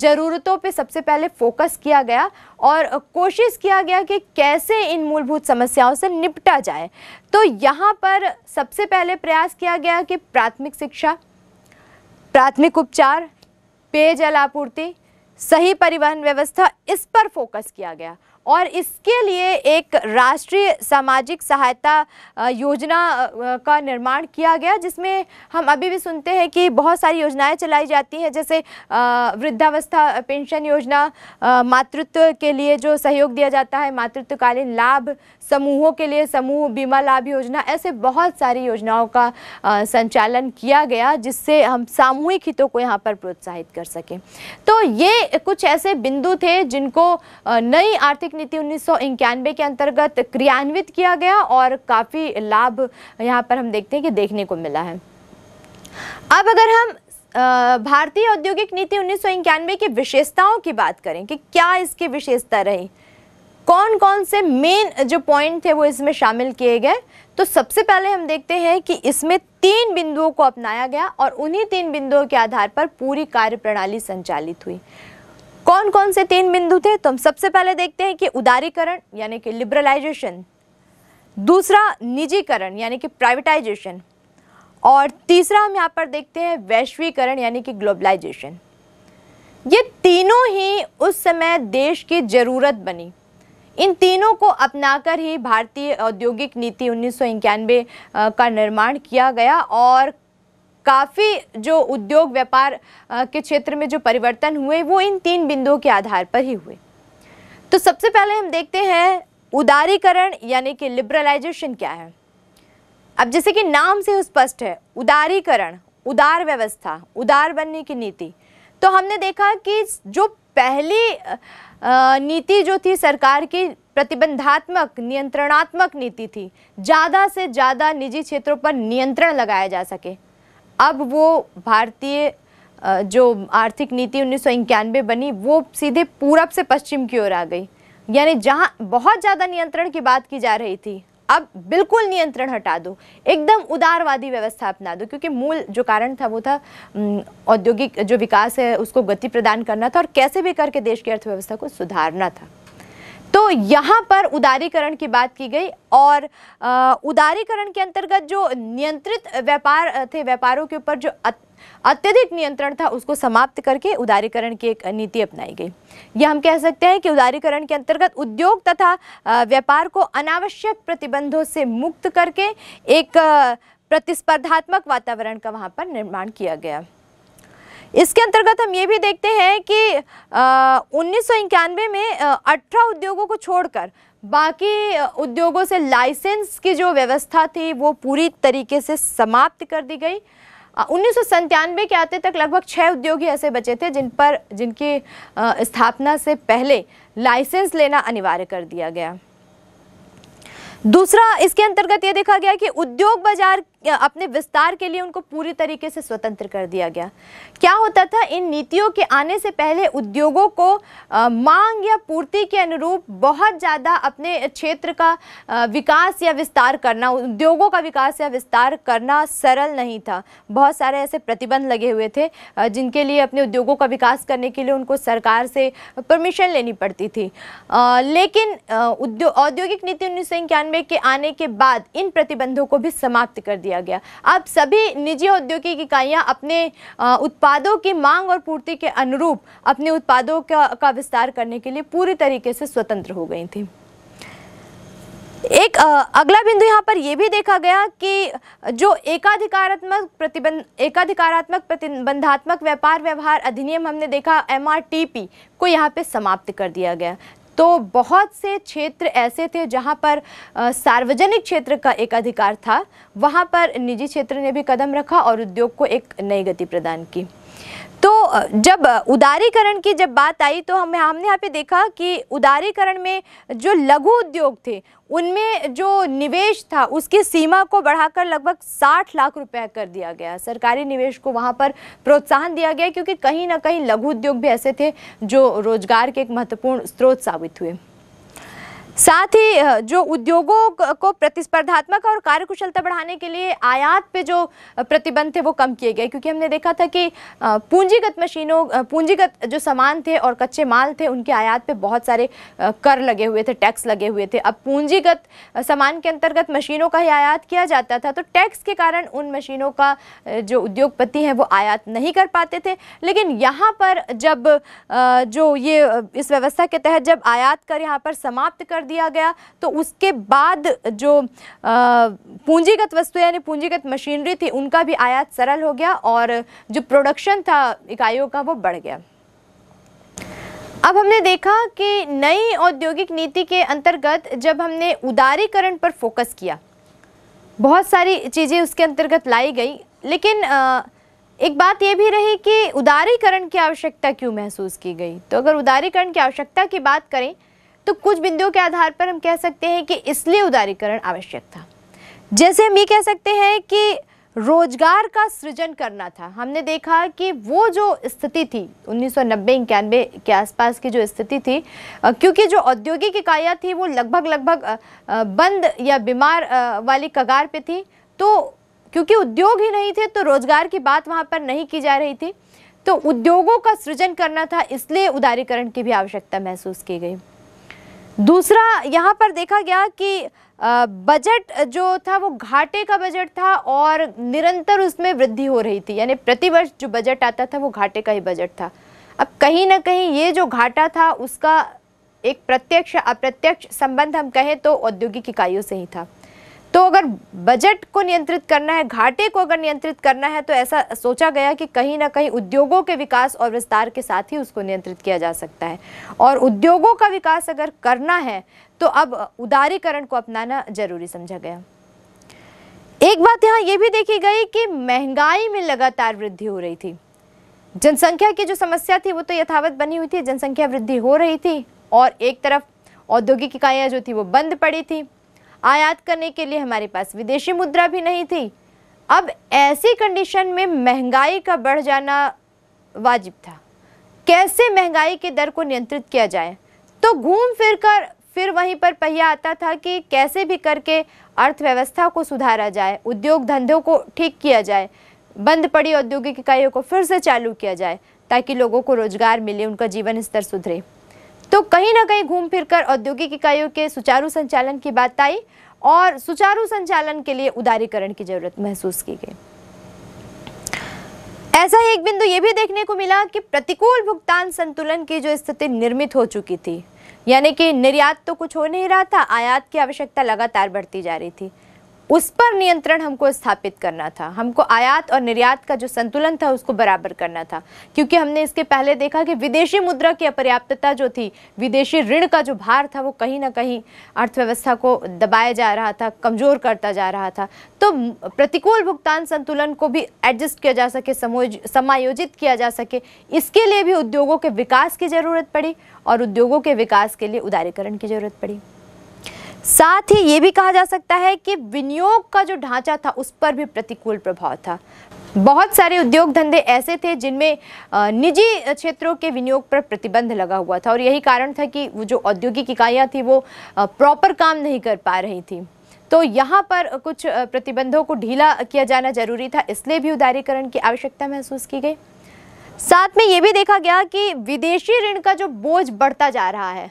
ज़रूरतों पे सबसे पहले फोकस किया गया और कोशिश किया गया कि कैसे इन मूलभूत समस्याओं से निपटा जाए तो यहाँ पर सबसे पहले प्रयास किया गया कि प्राथमिक शिक्षा प्राथमिक उपचार पेयजल आपूर्ति सही परिवहन व्यवस्था इस पर फोकस किया गया और इसके लिए एक राष्ट्रीय सामाजिक सहायता योजना का निर्माण किया गया जिसमें हम अभी भी सुनते हैं कि बहुत सारी योजनाएं चलाई जाती हैं जैसे वृद्धावस्था पेंशन योजना मातृत्व के लिए जो सहयोग दिया जाता है मातृत्वकालीन लाभ समूहों के लिए समूह बीमा लाभ योजना ऐसे बहुत सारी योजनाओं का संचालन किया गया जिससे हम सामूहिक हितों को यहाँ पर प्रोत्साहित कर सकें तो ये कुछ ऐसे बिंदु थे जिनको नई आर्थिक नीति उन्नीस के अंतर्गत क्रियान्वित किया गया और काफ़ी लाभ यहाँ पर हम देखते हैं कि देखने को मिला है अब अगर हम भारतीय औद्योगिक नीति उन्नीस की विशेषताओं की बात करें कि क्या इसकी विशेषता रही कौन कौन से मेन जो पॉइंट थे वो इसमें शामिल किए गए तो सबसे पहले हम देखते हैं कि इसमें तीन बिंदुओं को अपनाया गया और उन्हीं तीन बिंदुओं के आधार पर पूरी कार्यप्रणाली संचालित हुई कौन कौन से तीन बिंदु थे तो हम सबसे पहले देखते हैं कि उदारीकरण यानी कि लिबरलाइजेशन दूसरा निजीकरण यानी कि प्राइवेटाइजेशन और तीसरा हम यहाँ पर देखते हैं वैश्वीकरण यानी कि ग्लोबलाइजेशन ये तीनों ही उस समय देश की ज़रूरत बनी इन तीनों को अपनाकर ही भारतीय औद्योगिक नीति उन्नीस का निर्माण किया गया और काफ़ी जो उद्योग व्यापार के क्षेत्र में जो परिवर्तन हुए वो इन तीन बिंदुओं के आधार पर ही हुए तो सबसे पहले हम देखते हैं उदारीकरण यानी कि लिबरलाइजेशन क्या है अब जैसे कि नाम से स्पष्ट है उदारीकरण उदार व्यवस्था उदार बनने की नीति तो हमने देखा कि जो पहली नीति जो थी सरकार की प्रतिबंधात्मक नियंत्रणात्मक नीति थी ज़्यादा से ज़्यादा निजी क्षेत्रों पर नियंत्रण लगाया जा सके अब वो भारतीय जो आर्थिक नीति उन्नीस बनी वो सीधे पूरब से पश्चिम की ओर आ गई यानी जहाँ बहुत ज़्यादा नियंत्रण की बात की जा रही थी अब बिल्कुल नियंत्रण हटा दो एकदम उदारवादी व्यवस्था अपना दो क्योंकि मूल जो कारण था वो था औद्योगिक जो विकास है उसको गति प्रदान करना था और कैसे भी करके देश की अर्थव्यवस्था को सुधारना था तो यहाँ पर उदारीकरण की बात की गई और उदारीकरण के अंतर्गत जो नियंत्रित व्यापार थे व्यापारों के ऊपर जो अत्यधिक नियंत्रण था उसको समाप्त करके उदारीकरण की एक नीति अपनाई गई यह हम कह सकते हैं कि उदारीकरण के अंतर्गत उद्योग तथा व्यापार को अनावश्यक प्रतिबंधों से मुक्त करके एक प्रतिस्पर्धात्मक वातावरण का वहाँ पर निर्माण किया गया इसके अंतर्गत हम ये भी देखते हैं कि उन्नीस में अठारह उद्योगों को छोड़कर बाकी उद्योगों से लाइसेंस की जो व्यवस्था थी वो पूरी तरीके से समाप्त कर दी गई उन्नीस के आते तक लगभग छः उद्योग ही ऐसे बचे थे जिन पर जिनकी स्थापना से पहले लाइसेंस लेना अनिवार्य कर दिया गया दूसरा इसके अंतर्गत ये देखा गया कि उद्योग बाजार अपने विस्तार के लिए उनको पूरी तरीके से स्वतंत्र कर दिया गया क्या होता था इन नीतियों के आने से पहले उद्योगों को आ, मांग या पूर्ति के अनुरूप बहुत ज़्यादा अपने क्षेत्र का आ, विकास या विस्तार करना उद्योगों का विकास या विस्तार करना सरल नहीं था बहुत सारे ऐसे प्रतिबंध लगे हुए थे जिनके लिए अपने उद्योगों का विकास करने के लिए उनको सरकार से परमिशन लेनी पड़ती थी आ, लेकिन औद्योगिक नीति उन्नीस के आने के बाद इन प्रतिबंधों को भी समाप्त कर दिया दिया गया अब सभी निजी औद्योगिक इकाइयाँ अपने उत्पादों की मांग और पूर्ति के अनुरूप अपने उत्पादों का, का विस्तार करने के लिए पूरी तरीके से स्वतंत्र हो गई थी एक अगला बिंदु यहाँ पर यह भी देखा गया कि जो एकाधिकारात्मक प्रतिबंध एकाधिकारात्मक प्रतिबंधात्मक व्यापार व्यवहार अधिनियम हमने देखा एम को यहाँ पे समाप्त कर दिया गया तो बहुत से क्षेत्र ऐसे थे जहाँ पर सार्वजनिक क्षेत्र का एक अधिकार था वहाँ पर निजी क्षेत्र ने भी कदम रखा और उद्योग को एक नई गति प्रदान की तो जब उदारीकरण की जब बात आई तो हम हमने यहाँ पे देखा कि उदारीकरण में जो लघु उद्योग थे उनमें जो निवेश था उसकी सीमा को बढ़ाकर लगभग 60 लाख रुपए कर दिया गया सरकारी निवेश को वहाँ पर प्रोत्साहन दिया गया क्योंकि कहीं ना कहीं लघु उद्योग भी ऐसे थे जो रोजगार के एक महत्वपूर्ण स्रोत साबित हुए साथ ही जो उद्योगों को प्रतिस्पर्धात्मक और कार्यकुशलता बढ़ाने के लिए आयात पे जो प्रतिबंध थे वो कम किए गए क्योंकि हमने देखा था कि पूंजीगत मशीनों पूंजीगत जो सामान थे और कच्चे माल थे उनके आयात पे बहुत सारे कर लगे हुए थे टैक्स लगे हुए थे अब पूंजीगत सामान के अंतर्गत मशीनों का ही आयात किया जाता था तो टैक्स के कारण उन मशीनों का जो उद्योगपति हैं वो आयात नहीं कर पाते थे लेकिन यहाँ पर जब जो ये इस व्यवस्था के तहत जब आयात कर यहाँ पर समाप्त कर दिया गया तो उसके बाद जो पूंजीगत वस्तु यानी पूंजीगत मशीनरी थी उनका भी आयात सरल हो गया और जो प्रोडक्शन था इकाइयों का वो बढ़ गया अब हमने देखा कि नई औद्योगिक नीति के अंतर्गत जब हमने उदारीकरण पर फोकस किया बहुत सारी चीज़ें उसके अंतर्गत लाई गई लेकिन एक बात यह भी रही कि उदारीकरण की आवश्यकता क्यों महसूस की गई तो अगर उदारीकरण की आवश्यकता की बात करें तो कुछ बिंदुओं के आधार पर हम कह सकते हैं कि इसलिए उदारीकरण आवश्यक था जैसे हम ये कह सकते हैं कि रोजगार का सृजन करना था हमने देखा कि वो जो स्थिति थी 1990 इक्यानवे के आसपास की जो स्थिति थी क्योंकि जो औद्योगिक इकाइयाँ थी वो लगभग लगभग बंद या बीमार वाली कगार पे थी तो क्योंकि उद्योग ही नहीं थे तो रोजगार की बात वहाँ पर नहीं की जा रही थी तो उद्योगों का सृजन करना था इसलिए उदारीकरण की भी आवश्यकता महसूस की गई दूसरा यहाँ पर देखा गया कि बजट जो था वो घाटे का बजट था और निरंतर उसमें वृद्धि हो रही थी यानी प्रतिवर्ष जो बजट आता था वो घाटे का ही बजट था अब कहीं ना कहीं ये जो घाटा था उसका एक प्रत्यक्ष अप्रत्यक्ष संबंध हम कहें तो औद्योगिक इकाइयों से ही था तो अगर बजट को नियंत्रित करना है घाटे को अगर नियंत्रित करना है तो ऐसा सोचा गया कि कहीं ना कहीं उद्योगों के विकास और विस्तार के साथ ही उसको नियंत्रित किया जा सकता है और उद्योगों का विकास अगर करना है तो अब उदारीकरण को अपनाना जरूरी समझा गया एक बात यहाँ ये भी देखी गई कि महंगाई में लगातार वृद्धि हो रही थी जनसंख्या की जो समस्या थी वो तो यथावत बनी हुई थी जनसंख्या वृद्धि हो रही थी और एक तरफ औद्योगिक इकाइयाँ जो थी वो बंद पड़ी थी आयात करने के लिए हमारे पास विदेशी मुद्रा भी नहीं थी अब ऐसी कंडीशन में महंगाई का बढ़ जाना वाजिब था कैसे महंगाई के दर को नियंत्रित किया जाए तो घूम फिर कर फिर वहीं पर पहिया आता था कि कैसे भी करके अर्थव्यवस्था को सुधारा जाए उद्योग धंधों को ठीक किया जाए बंद पड़ी औद्योगिक इकाइयों को फिर से चालू किया जाए ताकि लोगों को रोजगार मिले उनका जीवन स्तर सुधरे तो कहीं ना कहीं घूम फिर कर औद्योगिक इकाइयों के सुचारू संचालन की बात आई और सुचारू संचालन के लिए उदारीकरण की जरूरत महसूस की गई ऐसा ही एक बिंदु ये भी देखने को मिला कि प्रतिकूल भुगतान संतुलन की जो स्थिति निर्मित हो चुकी थी यानी कि निर्यात तो कुछ हो नहीं रहा था आयात की आवश्यकता लगातार बढ़ती जा रही थी उस पर नियंत्रण हमको स्थापित करना था हमको आयात और निर्यात का जो संतुलन था उसको बराबर करना था क्योंकि हमने इसके पहले देखा कि विदेशी मुद्रा की अपर्याप्तता जो थी विदेशी ऋण का जो भार था वो कहीं ना कहीं अर्थव्यवस्था को दबाया जा रहा था कमज़ोर करता जा रहा था तो प्रतिकूल भुगतान संतुलन को भी एडजस्ट किया जा सके समायोजित किया जा सके इसके लिए भी उद्योगों के विकास की ज़रूरत पड़ी और उद्योगों के विकास के लिए उदारीकरण की ज़रूरत पड़ी साथ ही ये भी कहा जा सकता है कि विनियोग का जो ढांचा था उस पर भी प्रतिकूल प्रभाव था बहुत सारे उद्योग धंधे ऐसे थे जिनमें निजी क्षेत्रों के विनियोग पर प्रतिबंध लगा हुआ था और यही कारण था कि वो जो औद्योगिक इकाइयाँ थी वो प्रॉपर काम नहीं कर पा रही थी तो यहाँ पर कुछ प्रतिबंधों को ढीला किया जाना जरूरी था इसलिए भी उदारीकरण की आवश्यकता महसूस की गई साथ में ये भी देखा गया कि विदेशी ऋण का जो बोझ बढ़ता जा रहा है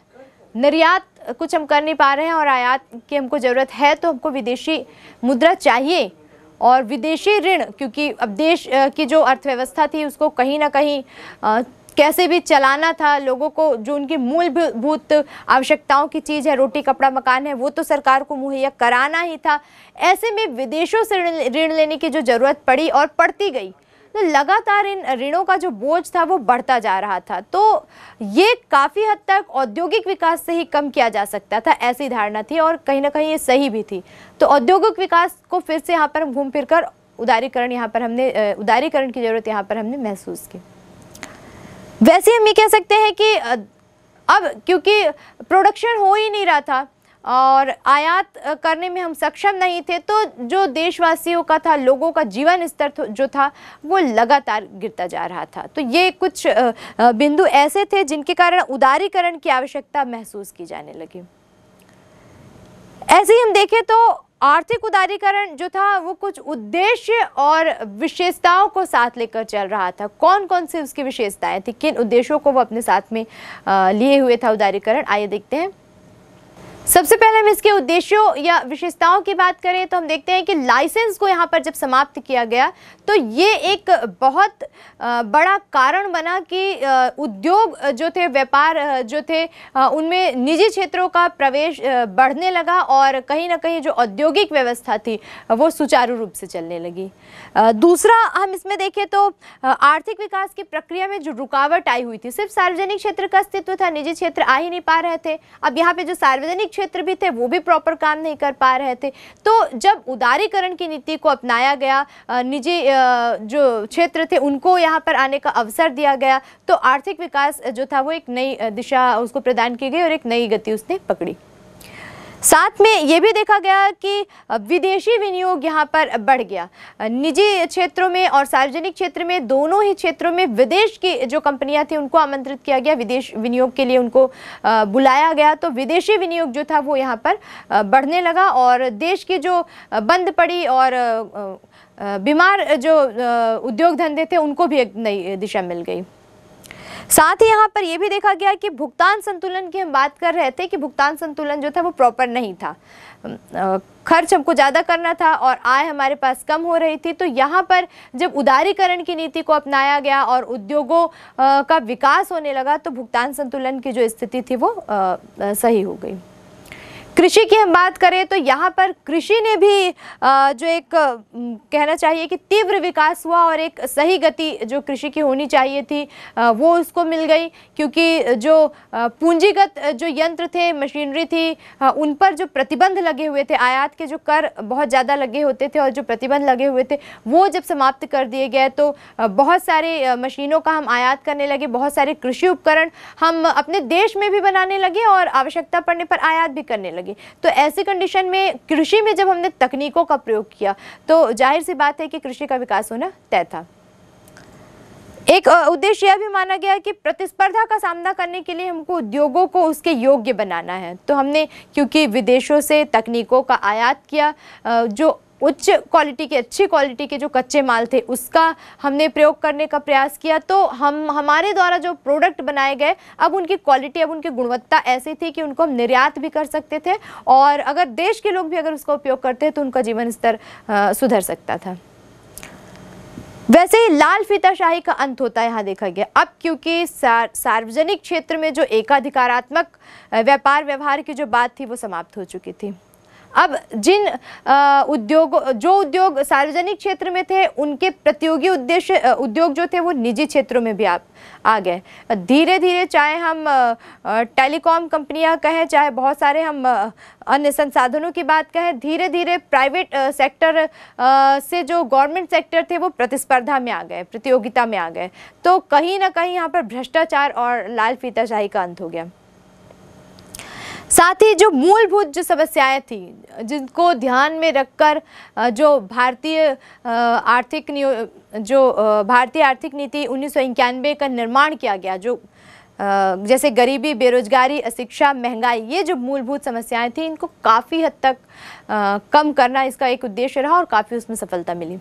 निर्यात कुछ हम कर नहीं पा रहे हैं और आयात की हमको ज़रूरत है तो हमको विदेशी मुद्रा चाहिए और विदेशी ऋण क्योंकि अब देश की जो अर्थव्यवस्था थी उसको कहीं ना कहीं कैसे भी चलाना था लोगों को जो उनकी मूलभूत आवश्यकताओं की चीज़ है रोटी कपड़ा मकान है वो तो सरकार को मुहैया कराना ही था ऐसे में विदेशों से ऋण लेने की जो ज़रूरत पड़ी और पड़ती गई तो लगातार इन ऋणों का जो बोझ था वो बढ़ता जा रहा था तो ये काफ़ी हद तक औद्योगिक विकास से ही कम किया जा सकता था ऐसी धारणा थी और कहीं ना कहीं ये सही भी थी तो औद्योगिक विकास को फिर से यहाँ पर घूम फिर कर उदारीकरण यहाँ पर हमने उदारीकरण की ज़रूरत यहाँ पर हमने महसूस की वैसे हम ये कह सकते हैं कि अब क्योंकि प्रोडक्शन हो ही नहीं रहा था और आयात करने में हम सक्षम नहीं थे तो जो देशवासियों का था लोगों का जीवन स्तर जो था वो लगातार गिरता जा रहा था तो ये कुछ बिंदु ऐसे थे जिनके कारण उदारीकरण की आवश्यकता महसूस की जाने लगी ऐसे ही हम देखें तो आर्थिक उदारीकरण जो था वो कुछ उद्देश्य और विशेषताओं को साथ लेकर चल रहा था कौन कौन सी उसकी विशेषताएं थी किन उद्देश्यों को वो अपने साथ में लिए हुए था उदारीकरण आइए देखते हैं सबसे पहले हम इसके उद्देश्यों या विशेषताओं की बात करें तो हम देखते हैं कि लाइसेंस को यहाँ पर जब समाप्त किया गया तो ये एक बहुत बड़ा कारण बना कि उद्योग जो थे व्यापार जो थे उनमें निजी क्षेत्रों का प्रवेश बढ़ने लगा और कहीं ना कहीं जो औद्योगिक व्यवस्था थी वो सुचारू रूप से चलने लगी दूसरा हम इसमें देखें तो आर्थिक विकास की प्रक्रिया में जो रुकावट आई हुई थी सिर्फ सार्वजनिक क्षेत्र का अस्तित्व था निजी क्षेत्र आ ही नहीं पा रहे थे अब यहाँ पर जो सार्वजनिक क्षेत्र भी थे वो भी प्रॉपर काम नहीं कर पा रहे थे तो जब उदारीकरण की नीति को अपनाया गया निजी जो क्षेत्र थे उनको यहाँ पर आने का अवसर दिया गया तो आर्थिक विकास जो था वो एक नई दिशा उसको प्रदान की गई और एक नई गति उसने पकड़ी साथ में ये भी देखा गया कि विदेशी विनियोग यहाँ पर बढ़ गया निजी क्षेत्रों में और सार्वजनिक क्षेत्र में दोनों ही क्षेत्रों में विदेश की जो कंपनियाँ थी उनको आमंत्रित किया गया विदेश विनियोग के लिए उनको बुलाया गया तो विदेशी विनियोग जो था वो यहाँ पर बढ़ने लगा और देश की जो बंद पड़ी और बीमार जो उद्योग धंधे थे उनको भी एक नई दिशा मिल गई साथ ही यहाँ पर यह भी देखा गया कि भुगतान संतुलन की हम बात कर रहे थे कि भुगतान संतुलन जो था वो प्रॉपर नहीं था खर्च हमको ज़्यादा करना था और आय हमारे पास कम हो रही थी तो यहाँ पर जब उदारीकरण की नीति को अपनाया गया और उद्योगों का विकास होने लगा तो भुगतान संतुलन की जो स्थिति थी वो सही हो गई कृषि की हम बात करें तो यहाँ पर कृषि ने भी जो एक कहना चाहिए कि तीव्र विकास हुआ और एक सही गति जो कृषि की होनी चाहिए थी वो उसको मिल गई क्योंकि जो पूंजीगत जो यंत्र थे मशीनरी थी उन पर जो प्रतिबंध लगे हुए थे आयात के जो कर बहुत ज़्यादा लगे होते थे और जो प्रतिबंध लगे हुए थे वो जब समाप्त कर दिए गए तो बहुत सारे मशीनों का हम आयात करने लगे बहुत सारे कृषि उपकरण हम अपने देश में भी बनाने लगे और आवश्यकता पड़ने पर आयात भी करने लगे लगे तो ऐसे कंडीशन में कृषि में जब हमने तकनीकों का प्रयोग किया तो जाहिर सी बात है कि कृषि का विकास होना तय था एक उद्देश्य यह भी माना गया कि प्रतिस्पर्धा का सामना करने के लिए हमको उद्योगों को उसके योग्य बनाना है तो हमने क्योंकि विदेशों से तकनीकों का आयात किया जो उच्च क्वालिटी के अच्छी क्वालिटी के जो कच्चे माल थे उसका हमने प्रयोग करने का प्रयास किया तो हम हमारे द्वारा जो प्रोडक्ट बनाए गए अब उनकी क्वालिटी अब उनकी गुणवत्ता ऐसी थी कि उनको हम निर्यात भी कर सकते थे और अगर देश के लोग भी अगर उसका उपयोग करते तो उनका जीवन स्तर सुधर सकता था वैसे ही लाल फीताशाही का अंत होता है यहाँ देखा गया अब क्योंकि सार, सार्वजनिक क्षेत्र में जो एकाधिकारात्मक व्यापार व्यवहार की जो बात थी वो समाप्त हो चुकी थी अब जिन उद्योगों जो उद्योग सार्वजनिक क्षेत्र में थे उनके प्रतियोगी उद्देश्य उद्योग जो थे वो निजी क्षेत्रों में भी आप आ गए धीरे धीरे चाहे हम टेलीकॉम कंपनियां कहें चाहे बहुत सारे हम अन्य संसाधनों की बात कहें धीरे धीरे प्राइवेट सेक्टर से जो गवर्नमेंट सेक्टर थे वो प्रतिस्पर्धा में आ गए प्रतियोगिता में आ गए तो कहीं ना कहीं यहाँ पर भ्रष्टाचार और लाल फीताशाही का अंत हो गया साथ ही जो मूलभूत जो समस्याएं थी जिनको ध्यान में रखकर जो भारतीय आर्थिक जो भारतीय आर्थिक नीति उन्नीस का निर्माण किया गया जो जैसे गरीबी बेरोजगारी अशिक्षा महंगाई ये जो मूलभूत समस्याएं थी इनको काफ़ी हद तक कम करना इसका एक उद्देश्य रहा और काफ़ी उसमें सफलता मिली